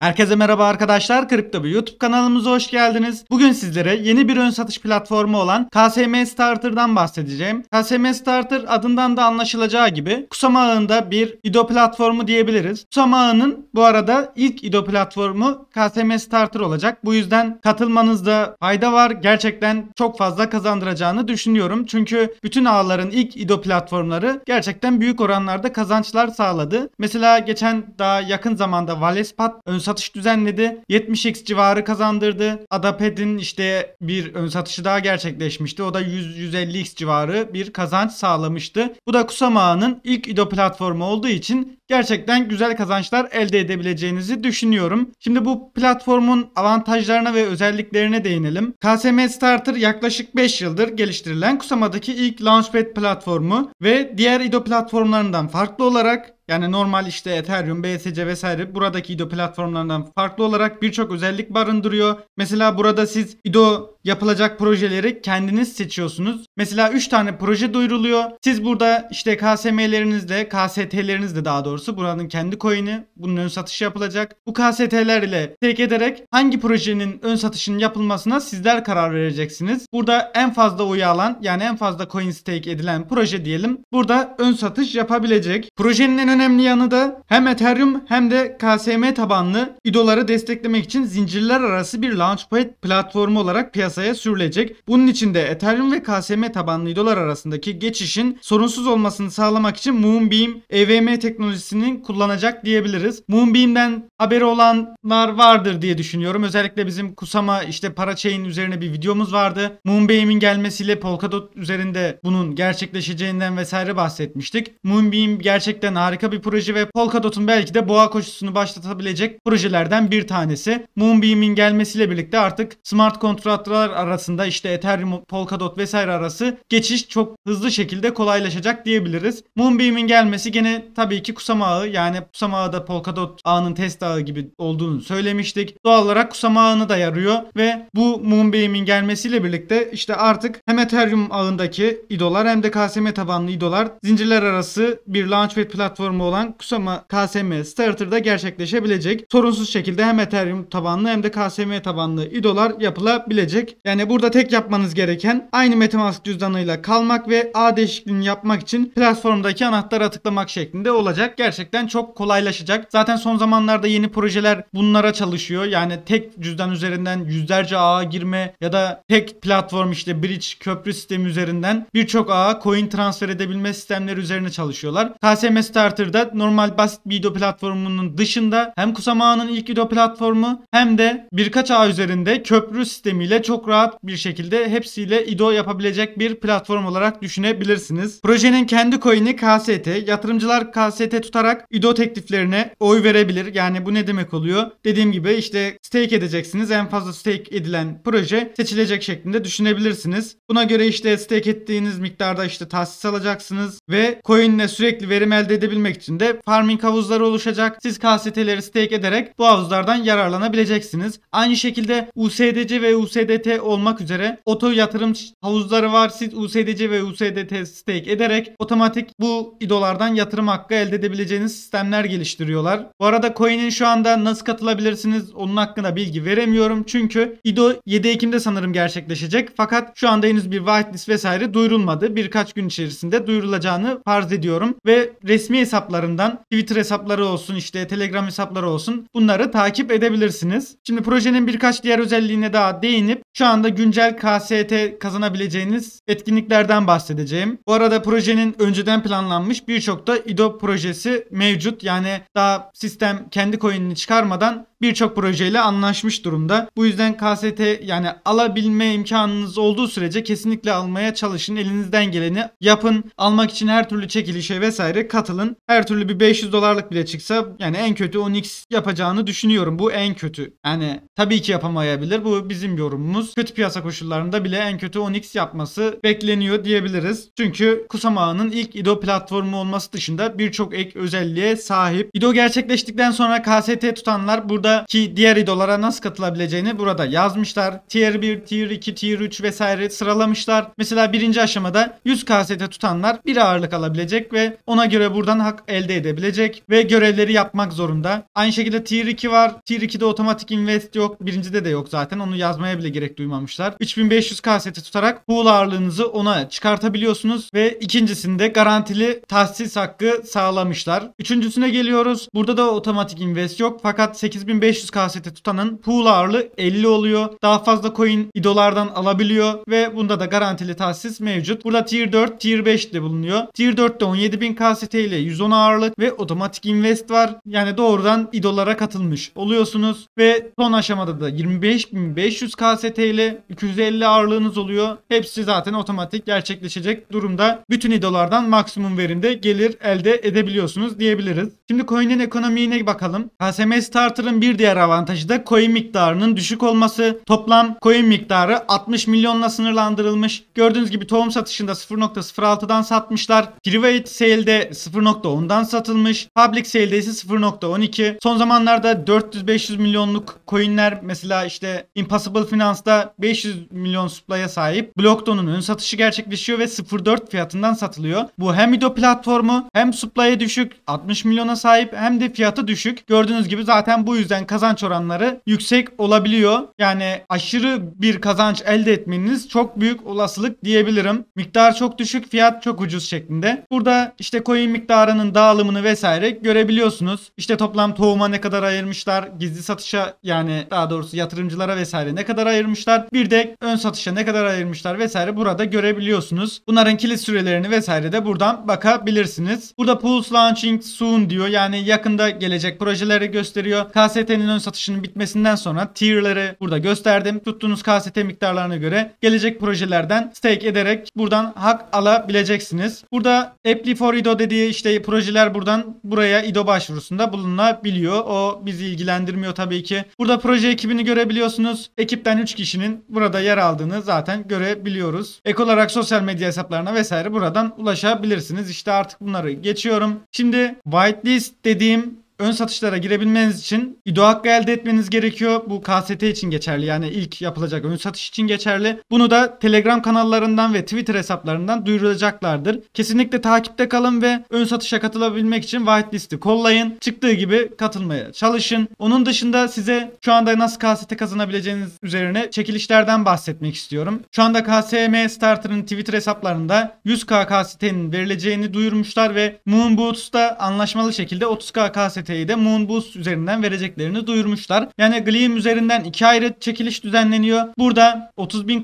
Herkese merhaba arkadaşlar. Kripto bir YouTube kanalımıza hoş geldiniz. Bugün sizlere yeni bir ön satış platformu olan KSM Starter'dan bahsedeceğim. KSM Starter adından da anlaşılacağı gibi Kusama ağında bir IDO platformu diyebiliriz. Kusama ağının bu arada ilk IDO platformu KSM Starter olacak. Bu yüzden katılmanızda fayda var. Gerçekten çok fazla kazandıracağını düşünüyorum. Çünkü bütün ağların ilk IDO platformları gerçekten büyük oranlarda kazançlar sağladı. Mesela geçen daha yakın zamanda Valespat ön satış düzenledi. 70x civarı kazandırdı. Adaped'in işte bir ön satışı daha gerçekleşmişti. O da 100-150x civarı bir kazanç sağlamıştı. Bu da Kusama'nın ilk IDO platformu olduğu için gerçekten güzel kazançlar elde edebileceğinizi düşünüyorum. Şimdi bu platformun avantajlarına ve özelliklerine değinelim. KSM Starter yaklaşık 5 yıldır geliştirilen Kusama'daki ilk Launchpad platformu ve diğer IDO platformlarından farklı olarak yani normal işte Ethereum, BSC vesaire buradaki IDO platformlarından farklı olarak birçok özellik barındırıyor. Mesela burada siz IDO yapılacak projeleri kendiniz seçiyorsunuz. Mesela 3 tane proje duyuruluyor. Siz burada işte KSM'lerinizle, KST'lerinizle daha doğrusu buranın kendi coin'i bunun ön satışı yapılacak. Bu KST'ler ile tek ederek hangi projenin ön satışının yapılmasına sizler karar vereceksiniz. Burada en fazla oyu alan yani en fazla coin stake edilen proje diyelim. Burada ön satış yapabilecek. Projenin en önemli yanı da hem Ethereum hem de KSM tabanlı IDO'ları desteklemek için zincirler arası bir Launchpad platformu olarak piyasaya piyasaya sürülecek. Bunun için de Ethereum ve KSM tabanlı dolar arasındaki geçişin sorunsuz olmasını sağlamak için Moonbeam EVM teknolojisini kullanacak diyebiliriz. Moonbeam'den haberi olanlar vardır diye düşünüyorum. Özellikle bizim Kusama işte para Parachain üzerine bir videomuz vardı. Moonbeam'in gelmesiyle Polkadot üzerinde bunun gerçekleşeceğinden vesaire bahsetmiştik. Moonbeam gerçekten harika bir proje ve Polkadot'un belki de boğa koşusunu başlatabilecek projelerden bir tanesi. Moonbeam'in gelmesiyle birlikte artık smart kontratlar protokollar arasında işte Ethereum, Polkadot vesaire arası geçiş çok hızlı şekilde kolaylaşacak diyebiliriz. Moonbeam'in gelmesi gene tabii ki Kusama ağı yani Kusama ağı da Polkadot ağının test ağı gibi olduğunu söylemiştik. Doğal olarak Kusama ağını da yarıyor ve bu Moonbeam'in gelmesiyle birlikte işte artık hem Ethereum ağındaki idolar hem de KSM tabanlı idolar zincirler arası bir Launchpad platformu olan Kusama KSM Starter'da gerçekleşebilecek. Sorunsuz şekilde hem Ethereum tabanlı hem de KSM tabanlı idolar yapılabilecek gelecek. Yani burada tek yapmanız gereken aynı MetaMask cüzdanıyla kalmak ve A değişikliğini yapmak için platformdaki anahtara tıklamak şeklinde olacak. Gerçekten çok kolaylaşacak. Zaten son zamanlarda yeni projeler bunlara çalışıyor. Yani tek cüzdan üzerinden yüzlerce ağa girme ya da tek platform işte bridge köprü sistemi üzerinden birçok ağa coin transfer edebilme sistemleri üzerine çalışıyorlar. KSM Starter'da normal basit video platformunun dışında hem Kusama'nın ilk video platformu hem de birkaç ağ üzerinde köprü sistemiyle çok çok rahat bir şekilde hepsiyle IDO yapabilecek bir platform olarak düşünebilirsiniz. Projenin kendi coin'i KST. Yatırımcılar KST tutarak IDO tekliflerine oy verebilir. Yani bu ne demek oluyor? Dediğim gibi işte stake edeceksiniz. En fazla stake edilen proje seçilecek şeklinde düşünebilirsiniz. Buna göre işte stake ettiğiniz miktarda işte tahsis alacaksınız ve coin'le sürekli verim elde edebilmek için de farming havuzları oluşacak. Siz KST'leri stake ederek bu havuzlardan yararlanabileceksiniz. Aynı şekilde USDC ve USDT olmak üzere oto yatırım havuzları var. Siz USDC ve USDT stake ederek otomatik bu idolardan yatırım hakkı elde edebileceğiniz sistemler geliştiriyorlar. Bu arada coin'in şu anda nasıl katılabilirsiniz onun hakkında bilgi veremiyorum. Çünkü ido 7 Ekim'de sanırım gerçekleşecek. Fakat şu anda henüz bir whitelist vesaire duyurulmadı. Birkaç gün içerisinde duyurulacağını farz ediyorum. Ve resmi hesaplarından Twitter hesapları olsun işte Telegram hesapları olsun bunları takip edebilirsiniz. Şimdi projenin birkaç diğer özelliğine daha değinip şu anda güncel KST kazanabileceğiniz etkinliklerden bahsedeceğim. Bu arada projenin önceden planlanmış birçok da IDO projesi mevcut. Yani daha sistem kendi coin'ini çıkarmadan birçok projeyle anlaşmış durumda. Bu yüzden KST yani alabilme imkanınız olduğu sürece kesinlikle almaya çalışın. Elinizden geleni yapın. Almak için her türlü çekilişe vesaire katılın. Her türlü bir 500 dolarlık bile çıksa yani en kötü 10x yapacağını düşünüyorum. Bu en kötü. Yani tabii ki yapamayabilir. Bu bizim yorumumuz. Kötü piyasa koşullarında bile en kötü 10x yapması bekleniyor diyebiliriz. Çünkü Kusama'nın ilk IDO platformu olması dışında birçok ek özelliğe sahip. IDO gerçekleştikten sonra KST tutanlar burada ki diğer idolara nasıl katılabileceğini burada yazmışlar. Tier 1, Tier 2, Tier 3 vesaire sıralamışlar. Mesela birinci aşamada 100 KST tutanlar bir ağırlık alabilecek ve ona göre buradan hak elde edebilecek ve görevleri yapmak zorunda. Aynı şekilde Tier 2 var. Tier 2'de otomatik invest yok. Birincide de yok zaten. Onu yazmaya bile gerek duymamışlar. 3500 kaseti tutarak pool ağırlığınızı ona çıkartabiliyorsunuz ve ikincisinde garantili tahsis hakkı sağlamışlar. Üçüncüsüne geliyoruz. Burada da otomatik invest yok. Fakat 8000 2500 KST tutanın pool ağırlığı 50 oluyor. Daha fazla coin idolardan alabiliyor ve bunda da garantili tahsis mevcut. Burada tier 4, tier 5 de bulunuyor. Tier 4'te 17000 KST ile 110 ağırlık ve otomatik invest var. Yani doğrudan idolara katılmış oluyorsunuz ve son aşamada da 25500 KST ile 250 ağırlığınız oluyor. Hepsi zaten otomatik gerçekleşecek durumda. Bütün idolardan maksimum verimde gelir elde edebiliyorsunuz diyebiliriz. Şimdi coin'in ekonomiğine bakalım. KSM Starter'ın bir bir diğer avantajı da coin miktarının düşük olması. Toplam coin miktarı 60 milyonla sınırlandırılmış. Gördüğünüz gibi tohum satışında 0.06'dan satmışlar. Private sale'de 0.10'dan satılmış. Public sale'de ise 0.12. Son zamanlarda 400-500 milyonluk coinler mesela işte Impossible Finance'da 500 milyon supply'a sahip. Blockdown'un ön satışı gerçekleşiyor ve 0.4 fiyatından satılıyor. Bu hem Ido platformu hem supply'a düşük 60 milyona sahip hem de fiyatı düşük. Gördüğünüz gibi zaten bu yüzden yüzden kazanç oranları yüksek olabiliyor. Yani aşırı bir kazanç elde etmeniz çok büyük olasılık diyebilirim. Miktar çok düşük, fiyat çok ucuz şeklinde. Burada işte coin miktarının dağılımını vesaire görebiliyorsunuz. İşte toplam tohuma ne kadar ayırmışlar, gizli satışa yani daha doğrusu yatırımcılara vesaire ne kadar ayırmışlar. Bir de ön satışa ne kadar ayırmışlar vesaire burada görebiliyorsunuz. Bunların kilit sürelerini vesaire de buradan bakabilirsiniz. Burada Pulse Launching Soon diyor. Yani yakında gelecek projeleri gösteriyor. KST KST'nin ön satışının bitmesinden sonra tier'ları burada gösterdim. Tuttuğunuz KST miktarlarına göre gelecek projelerden stake ederek buradan hak alabileceksiniz. Burada Apply for IDO dediği işte projeler buradan buraya IDO başvurusunda bulunabiliyor. O bizi ilgilendirmiyor tabii ki. Burada proje ekibini görebiliyorsunuz. Ekipten 3 kişinin burada yer aldığını zaten görebiliyoruz. Ek olarak sosyal medya hesaplarına vesaire buradan ulaşabilirsiniz. İşte artık bunları geçiyorum. Şimdi whitelist dediğim ön satışlara girebilmeniz için İDO hakkı elde etmeniz gerekiyor. Bu KST için geçerli yani ilk yapılacak ön satış için geçerli. Bunu da Telegram kanallarından ve Twitter hesaplarından duyurulacaklardır. Kesinlikle takipte kalın ve ön satışa katılabilmek için whitelist'i kollayın. Çıktığı gibi katılmaya çalışın. Onun dışında size şu anda nasıl KST kazanabileceğiniz üzerine çekilişlerden bahsetmek istiyorum. Şu anda KSM Starter'ın Twitter hesaplarında 100k KST'nin verileceğini duyurmuşlar ve Moon anlaşmalı şekilde 30k KST aktiviteyi de Moonboost üzerinden vereceklerini duyurmuşlar. Yani Gleam üzerinden iki ayrı çekiliş düzenleniyor. Burada 30.000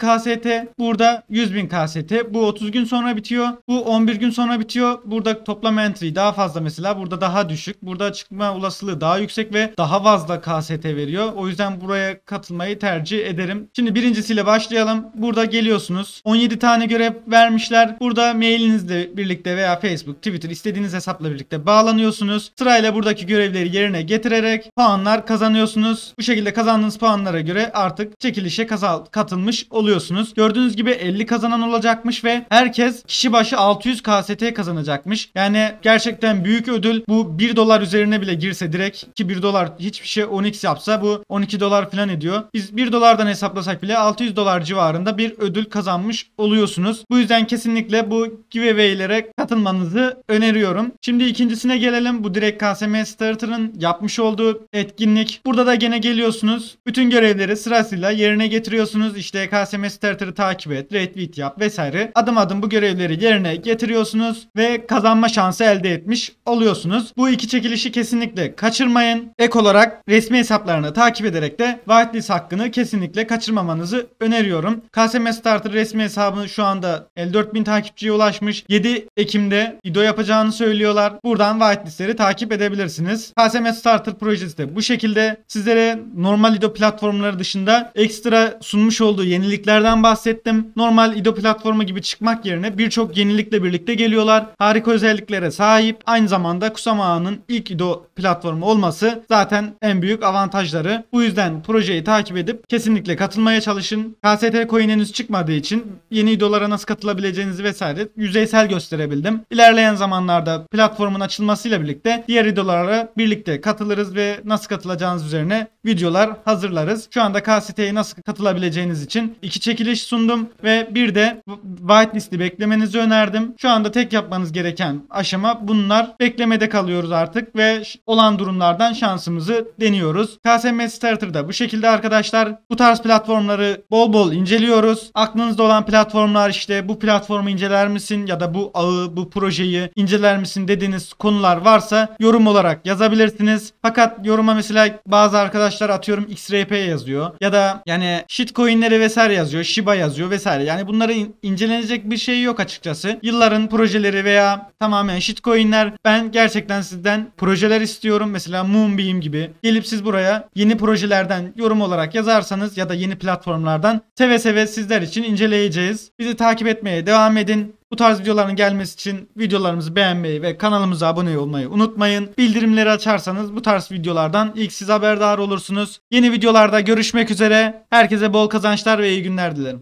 KST, burada 100.000 KST. Bu 30 gün sonra bitiyor. Bu 11 gün sonra bitiyor. Burada toplam entry daha fazla mesela. Burada daha düşük. Burada çıkma olasılığı daha yüksek ve daha fazla KST veriyor. O yüzden buraya katılmayı tercih ederim. Şimdi birincisiyle başlayalım. Burada geliyorsunuz. 17 tane görev vermişler. Burada mailinizle birlikte veya Facebook, Twitter istediğiniz hesapla birlikte bağlanıyorsunuz. Sırayla buradaki görevleri yerine getirerek puanlar kazanıyorsunuz. Bu şekilde kazandığınız puanlara göre artık çekilişe katılmış oluyorsunuz. Gördüğünüz gibi 50 kazanan olacakmış ve herkes kişi başı 600 KST kazanacakmış. Yani gerçekten büyük ödül bu 1 dolar üzerine bile girse direkt ki 1 dolar hiçbir şey 10x yapsa bu 12 dolar falan ediyor. Biz 1 dolardan hesaplasak bile 600 dolar civarında bir ödül kazanmış oluyorsunuz. Bu yüzden kesinlikle bu giveaway'lere katılmanızı öneriyorum. Şimdi ikincisine gelelim. Bu direkt KSM sitesi Kickstarter'ın yapmış olduğu etkinlik. Burada da gene geliyorsunuz. Bütün görevleri sırasıyla yerine getiriyorsunuz. İşte KSM Starter'ı takip et, retweet yap vesaire. Adım adım bu görevleri yerine getiriyorsunuz ve kazanma şansı elde etmiş oluyorsunuz. Bu iki çekilişi kesinlikle kaçırmayın. Ek olarak resmi hesaplarını takip ederek de whitelist hakkını kesinlikle kaçırmamanızı öneriyorum. KSM Starter resmi hesabını şu anda 54.000 takipçiye ulaşmış. 7 Ekim'de video yapacağını söylüyorlar. Buradan whitelistleri takip edebilirsiniz yapabilirsiniz. KSM Starter projesi de bu şekilde. Sizlere normal IDO platformları dışında ekstra sunmuş olduğu yeniliklerden bahsettim. Normal IDO platformu gibi çıkmak yerine birçok yenilikle birlikte geliyorlar. Harika özelliklere sahip. Aynı zamanda Kusama Ağa'nın ilk IDO platformu olması zaten en büyük avantajları. Bu yüzden projeyi takip edip kesinlikle katılmaya çalışın. KST Coin henüz çıkmadığı için yeni IDO'lara nasıl katılabileceğinizi vesaire yüzeysel gösterebildim. İlerleyen zamanlarda platformun açılmasıyla birlikte diğer IDO'lara birlikte katılırız ve nasıl katılacağınız üzerine videolar hazırlarız. Şu anda KST'ye nasıl katılabileceğiniz için iki çekiliş sundum ve bir de whitelist'i beklemenizi önerdim. Şu anda tek yapmanız gereken aşama bunlar. Beklemede kalıyoruz artık ve olan durumlardan şansımızı deniyoruz. KSM Starter'da bu şekilde arkadaşlar. Bu tarz platformları bol bol inceliyoruz. Aklınızda olan platformlar işte bu platformu inceler misin ya da bu ağı, bu projeyi inceler misin dediğiniz konular varsa yorum olarak yazın yazabilirsiniz. Fakat yoruma mesela bazı arkadaşlar atıyorum XRP yazıyor ya da yani shitcoin'leri vesaire yazıyor, Shiba yazıyor vesaire. Yani bunları in incelenecek bir şey yok açıkçası. Yılların projeleri veya tamamen shitcoin'ler ben gerçekten sizden projeler istiyorum. Mesela Moonbeam gibi. Gelip siz buraya yeni projelerden yorum olarak yazarsanız ya da yeni platformlardan seve seve sizler için inceleyeceğiz. Bizi takip etmeye devam edin. Bu tarz videoların gelmesi için videolarımızı beğenmeyi ve kanalımıza abone olmayı unutmayın. Bildirimleri açarsanız bu tarz videolardan ilk siz haberdar olursunuz. Yeni videolarda görüşmek üzere. Herkese bol kazançlar ve iyi günler dilerim.